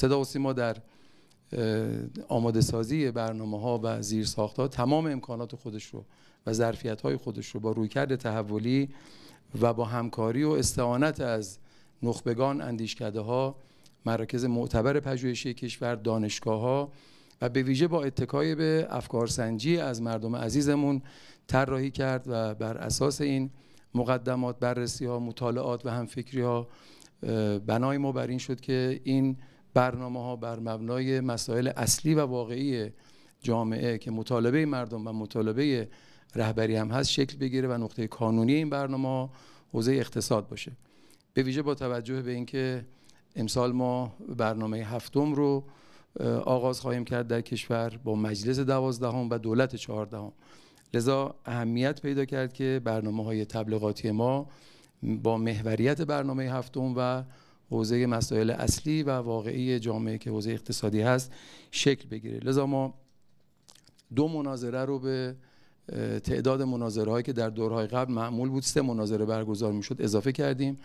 صدا و در آماده سازی برنامه ها و زیر ساخت تمام امکانات خودش رو و ظرفیت های خودش رو با رویکرد تحولی و با همکاری و استعانت از نخبگان اندیشکده ها مراکز معتبر پژوهشی کشور دانشگاه ها و به ویژه با اتکای به افکارسنجی از مردم عزیزمون طراحی کرد و بر اساس این مقدمات بررسی ها مطالعات و همفکری ها بنای ما بر این شد که این برنامه ها بر مبنای مسائل اصلی و واقعی جامعه که مطالبه مردم و مطالبه رهبری هم هست شکل بگیره و نقطه کانونی این برنامه حوزه اقتصاد باشه به ویژه با توجه به اینکه امسال ما برنامه هفتم رو آغاز خواهیم کرد در کشور با مجلس دوازدهم و دولت چهاردهم لذا اهمیت پیدا کرد که برنامه های تبلیغاتی ما با محوریت برنامه هفتم و حوزه مسائل اصلی و واقعی جامعه که حوزه اقتصادی هست شکل بگیره لذا ما دو مناظره رو به تعداد مناظره که در دورهای قبل معمول بود سه مناظره برگزار میشد اضافه کردیم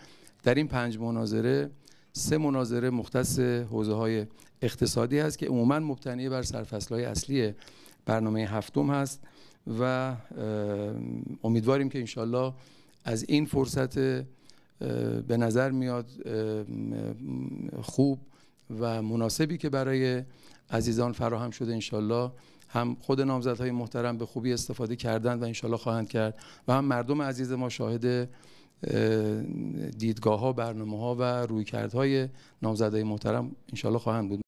در این پنج مناظره سه مناظره مختص حوزه های اقتصادی هست که عموما مبتنی بر سرفصل های اصلی برنامه هفتم هست و امیدواریم که انشالله از این فرصت به نظر میاد خوب و مناسبی که برای عزیزان فراهم شده انشالله هم خود نامزدهای محترم به خوبی استفاده کردند و انشالله خواهند کرد و هم مردم عزیز ما شاهد دیدگاه ها برنامه ها و روی رویکردهای نامزدهای محترم انشالله خواهند بود